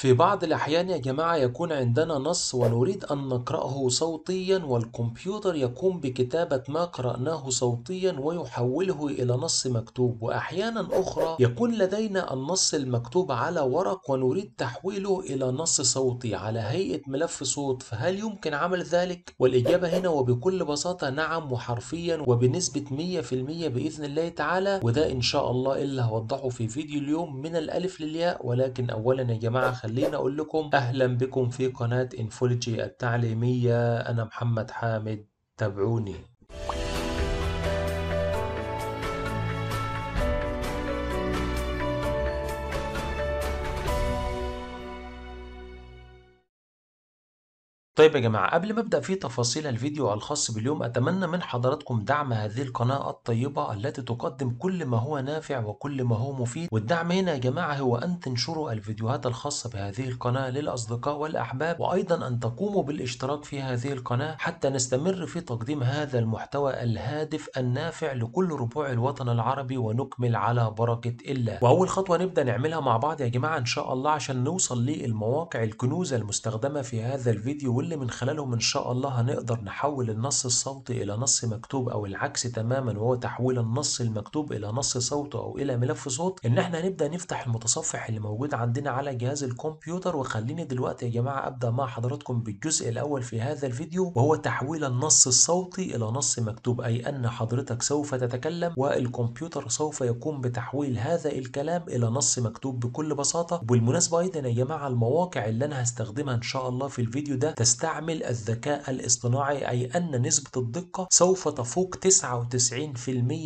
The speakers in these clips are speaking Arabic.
في بعض الأحيان يا جماعة يكون عندنا نص ونريد أن نقرأه صوتيا والكمبيوتر يقوم بكتابة ما قرأناه صوتيا ويحوله إلى نص مكتوب وأحيانا أخرى يكون لدينا النص المكتوب على ورق ونريد تحويله إلى نص صوتي على هيئة ملف صوت فهل يمكن عمل ذلك؟ والإجابة هنا وبكل بساطة نعم وحرفيا وبنسبة 100% بإذن الله تعالى وده إن شاء الله اللي هوضحه في فيديو اليوم من الألف للياء ولكن أولا يا جماعة خليني أقول لكم أهلا بكم في قناة إنفولوجي التعليمية أنا محمد حامد تابعوني طيب يا جماعة قبل ما أبدأ في تفاصيل الفيديو الخاص باليوم أتمنى من حضراتكم دعم هذه القناة الطيبة التي تقدم كل ما هو نافع وكل ما هو مفيد والدعم هنا يا جماعة هو أن تنشروا الفيديوهات الخاصة بهذه القناة للأصدقاء والأحباب وأيضا أن تقوموا بالاشتراك في هذه القناة حتى نستمر في تقديم هذا المحتوى الهادف النافع لكل ربوع الوطن العربي ونكمل على بركة الله وأول خطوة نبدأ نعملها مع بعض يا جماعة إن شاء الله عشان نوصل للمواقع الكنوز المستخدمة في هذا الفيديو اللي من خلالهم إن شاء الله هنقدر نحول النص الصوتي إلى نص مكتوب أو العكس تماما وهو تحويل النص المكتوب إلى نص صوتي أو إلى ملف صوت إن إحنا هنبدأ نفتح المتصفح اللي موجود عندنا على جهاز الكمبيوتر وخليني دلوقتي يا جماعة أبدأ مع حضراتكم بالجزء الأول في هذا الفيديو وهو تحويل النص الصوتي إلى نص مكتوب أي أن حضرتك سوف تتكلم والكمبيوتر سوف يقوم بتحويل هذا الكلام إلى نص مكتوب بكل بساطة وبالمناسبة أيضا يا جماعة المواقع اللي أنا هستخدمها إن شاء الله في الفيديو ده تست نستعمل الذكاء الاصطناعي أي أن نسبة الدقة سوف تفوق 99%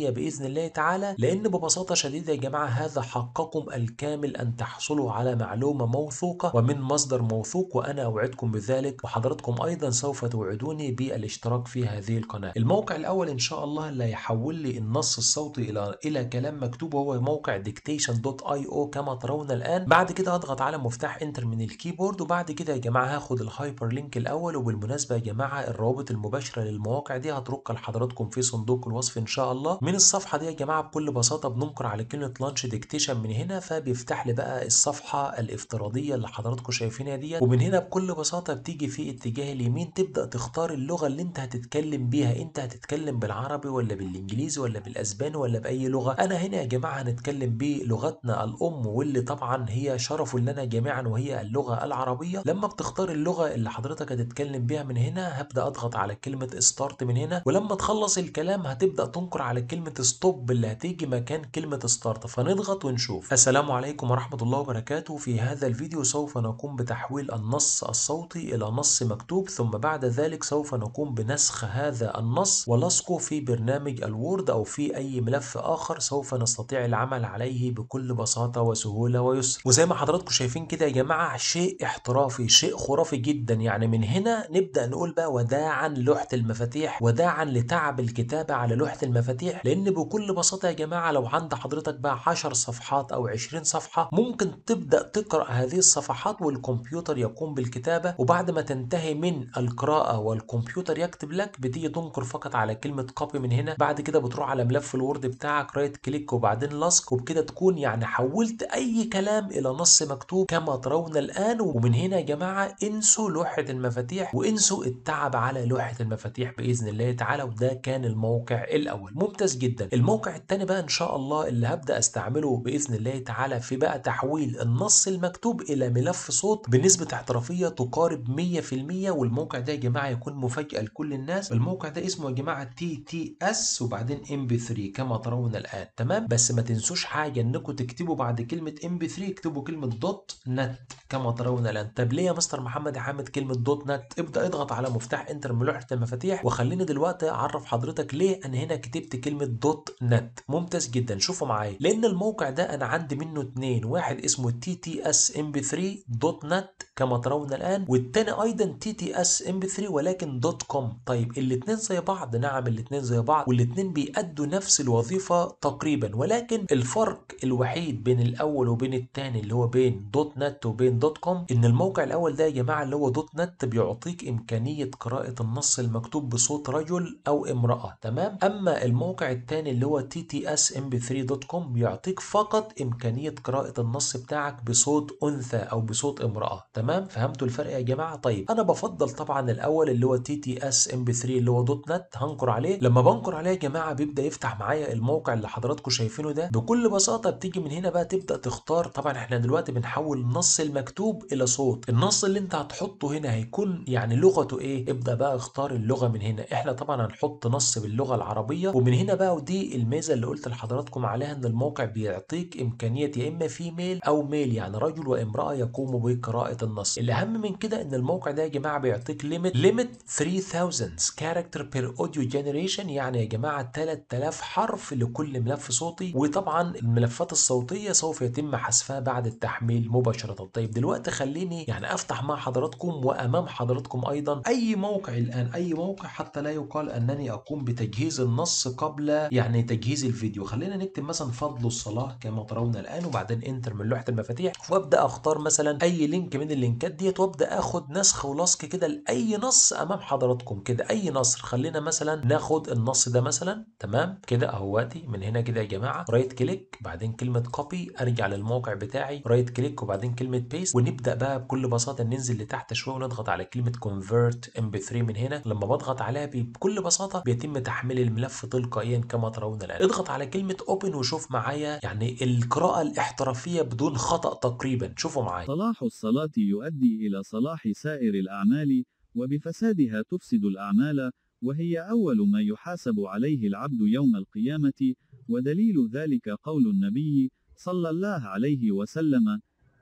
بإذن الله تعالى لأن ببساطة شديدة يا جماعة هذا حقكم الكامل أن تحصلوا على معلومة موثوقة ومن مصدر موثوق وأنا أوعدكم بذلك وحضراتكم أيضا سوف توعدوني بالاشتراك في هذه القناة الموقع الأول إن شاء الله اللي هيحول لي النص الصوتي إلى إلى كلام مكتوب وهو موقع dictation.io كما ترون الآن بعد كده هضغط على مفتاح انتر من الكيبورد وبعد كده يا جماعة هاخد الهايبر لينك الأول وبالمناسبة يا جماعة الروابط المباشرة للمواقع دي هتركها لحضراتكم في صندوق الوصف إن شاء الله من الصفحة دي يا جماعة بكل بساطة بننقر على كلمة لانش ديكتيشن من هنا فبيفتح لي بقى الصفحة الافتراضية اللي حضراتكم شايفينها ديت ومن هنا بكل بساطة بتيجي في اتجاه اليمين تبدأ تختار اللغة اللي أنت هتتكلم بيها أنت هتتكلم بالعربي ولا بالإنجليزي ولا بالأسباني ولا بأي لغة أنا هنا يا جماعة هنتكلم بلغتنا الأم واللي طبعا هي شرف لنا جميعا وهي اللغة العربية لما بتختار اللغة اللي حضرتك حضرتك هتتكلم بيها من هنا هبدا اضغط على كلمه ستارت من هنا ولما تخلص الكلام هتبدا تنقر على كلمه ستوب اللي هتيجي مكان كلمه ستارت فنضغط ونشوف السلام عليكم ورحمه الله وبركاته في هذا الفيديو سوف نقوم بتحويل النص الصوتي الى نص مكتوب ثم بعد ذلك سوف نقوم بنسخ هذا النص ولصقه في برنامج الوورد او في اي ملف اخر سوف نستطيع العمل عليه بكل بساطه وسهوله ويسر وزي ما حضراتكم شايفين كده يا جماعه شيء احترافي شيء خرافي جدا يعني من هنا نبدأ نقول بقى وداعا لوحة المفاتيح وداعا لتعب الكتابة على لوحة المفاتيح لأن بكل بساطة يا جماعة لو عند حضرتك بقى 10 صفحات أو 20 صفحة ممكن تبدأ تقرأ هذه الصفحات والكمبيوتر يقوم بالكتابة وبعد ما تنتهي من القراءة والكمبيوتر يكتب لك بتيجي تنقر فقط على كلمة كوبي من هنا بعد كده بتروح على ملف الوورد بتاعك رايت كليك وبعدين لصق وبكده تكون يعني حولت أي كلام إلى نص مكتوب كما ترون الآن ومن هنا يا جماعة انسوا لوحة المفاتيح المفاتيح وانسوا التعب على لوحه المفاتيح باذن الله تعالى وده كان الموقع الاول ممتاز جدا الموقع الثاني بقى ان شاء الله اللي هبدا استعمله باذن الله تعالى في بقى تحويل النص المكتوب الى ملف صوت بنسبه احترافيه تقارب 100% والموقع ده يا جماعه يكون مفاجاه لكل الناس الموقع ده اسمه يا جماعه تي تي اس وبعدين ام بي 3 كما ترون الان تمام بس ما تنسوش حاجه انكم تكتبوا بعد كلمه ام بي 3 اكتبوا كلمه دوت نت كما ترون الان طب ليه يا مستر محمد حامد كلمه دوت دوت نت ابدا اضغط على مفتاح انتر من لوحه المفاتيح وخليني دلوقتي اعرف حضرتك ليه انا هنا كتبت كلمه دوت نت ممتاز جدا شوفوا معايا لان الموقع ده انا عندي منه اتنين واحد اسمه تي تي اس ام بي 3 دوت نت كما ترون الان والتاني ايضا تي تي اس ام بي 3 ولكن دوت كوم طيب الاثنين زي بعض نعم الاثنين زي بعض والاثنين بيأدوا نفس الوظيفه تقريبا ولكن الفرق الوحيد بين الاول وبين الثاني اللي هو بين دوت نت وبين دوت كوم ان الموقع الاول ده يا جماعه اللي هو دوت نت بيعطيك إمكانية قراءة النص المكتوب بصوت رجل أو امرأة تمام أما الموقع الثاني اللي هو ttsmb3.com بيعطيك فقط إمكانية قراءة النص بتاعك بصوت أنثى أو بصوت امرأة تمام فهمتوا الفرق يا جماعة طيب أنا بفضل طبعا الأول اللي هو ttsmb3 اللي هو دوت نت هنقر عليه لما بنقر عليه يا جماعة بيبدأ يفتح معايا الموقع اللي حضراتكم شايفينه ده بكل بساطة بتيجي من هنا بقى تبدأ تختار طبعا احنا دلوقتي بنحول النص المكتوب إلى صوت النص اللي انت هتحطه هنا هيكون هتكون يعني لغته ايه ابدا بقى اختار اللغه من هنا احنا طبعا هنحط نص باللغه العربيه ومن هنا بقى ودي الميزه اللي قلت لحضراتكم عليها ان الموقع بيعطيك امكانيه يا اما فيميل او ميل يعني رجل وامراه يقوموا بقراءه النص الاهم من كده ان الموقع ده يا جماعه بيعطيك ليميت ليميت 3000 كاركتر بير اوديو جنريشن يعني يا جماعه 3000 حرف لكل ملف صوتي وطبعا الملفات الصوتيه سوف يتم حذفها بعد التحميل مباشره طيب دلوقتي خليني يعني افتح مع حضراتكم وامام وأمام حضراتكم أيضا أي موقع الآن أي موقع حتى لا يقال أنني أقوم بتجهيز النص قبل يعني تجهيز الفيديو خلينا نكتب مثلا فضل الصلاة كما ترون الآن وبعدين انتر من لوحة المفاتيح وابدأ أختار مثلا أي لينك من اللينكات ديت وابدأ أخد نسخ ولصق كده لأي نص أمام حضراتكم كده أي نص خلينا مثلا ناخد النص ده مثلا تمام كده أهواتي من هنا كده يا جماعة رايت كليك بعدين كلمة كوبي أرجع للموقع بتاعي رايت كليك وبعدين كلمة بيست ونبدأ بقى بكل بساطة ننزل لتحت شوية ونضغط بضغط على كلمه convert mp3 من هنا لما بضغط عليها بكل بساطه بيتم تحميل الملف تلقائيا كما ترون الان اضغط على كلمه open وشوف معايا يعني القراءه الاحترافيه بدون خطا تقريبا شوفوا معايا صلاح الصلاه يؤدي الى صلاح سائر الاعمال وبفسادها تفسد الاعمال وهي أول ما يحاسب عليه العبد يوم القيامة ودليل ذلك قول النبي صلى الله عليه وسلم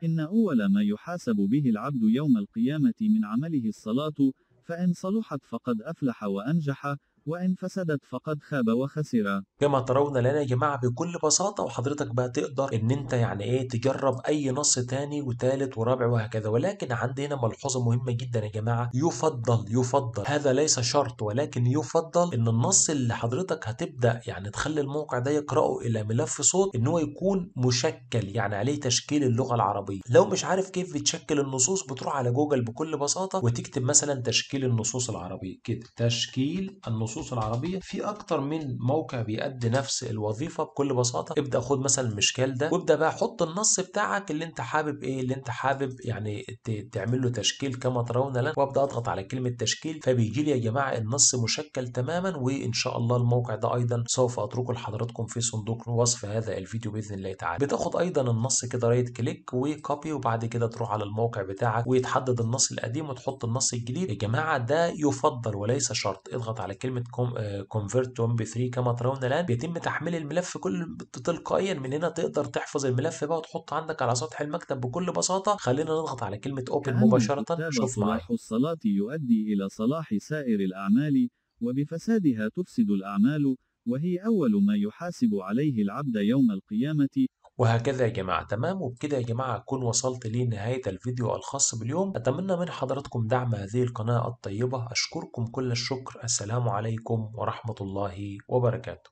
إن أول ما يحاسب به العبد يوم القيامة من عمله الصلاة، فإن صلحت فقد أفلح وأنجح، وإن فسدت فقد خاب وخسر كما ترون لنا يا جماعة بكل بساطة وحضرتك بقى تقدر إن أنت يعني إيه تجرب أي نص تاني وتالت ورابع وهكذا ولكن عندنا ملحوظة مهمة جدا يا جماعة يفضل يفضل هذا ليس شرط ولكن يفضل إن النص اللي حضرتك هتبدأ يعني تخلي الموقع ده يقرأه إلى ملف صوت إن هو يكون مشكل يعني عليه تشكيل اللغة العربية لو مش عارف كيف بتشكل النصوص بتروح على جوجل بكل بساطة وتكتب مثلا تشكيل النصوص العربية كده تشكيل النصوص النصوص العربيه في اكتر من موقع بيأدي نفس الوظيفه بكل بساطه ابدا خد مثلا المشكال ده وابدا بقى حط النص بتاعك اللي انت حابب ايه اللي انت حابب يعني تعمل له تشكيل كما ترون لن وابدا اضغط على كلمه تشكيل فبيجي لي يا جماعه النص مشكل تماما وان شاء الله الموقع ده ايضا سوف اتركه لحضراتكم في صندوق وصف هذا الفيديو باذن الله تعالى بتاخد ايضا النص كده رايت كليك وكوبي وبعد كده تروح على الموقع بتاعك ويتحدد النص القديم وتحط النص الجديد يا جماعه ده يفضل وليس شرط اضغط على كلمه كلمه كونفرت تو ام بي 3 كما ترون الان بيتم تحميل الملف كل تلقائيا من هنا تقدر تحفظ الملف بقى وتحطه عندك على سطح المكتب بكل بساطه خلينا نضغط على كلمه اوبن مباشره شوف معايا صلاح الصلاه يؤدي الى صلاح سائر الاعمال وبفسادها تفسد الاعمال وهي اول ما يحاسب عليه العبد يوم القيامه وهكذا يا جماعة تمام وبكده يا جماعة أكون وصلت لنهاية الفيديو الخاص باليوم أتمنى من حضراتكم دعم هذه القناة الطيبة أشكركم كل الشكر السلام عليكم ورحمة الله وبركاته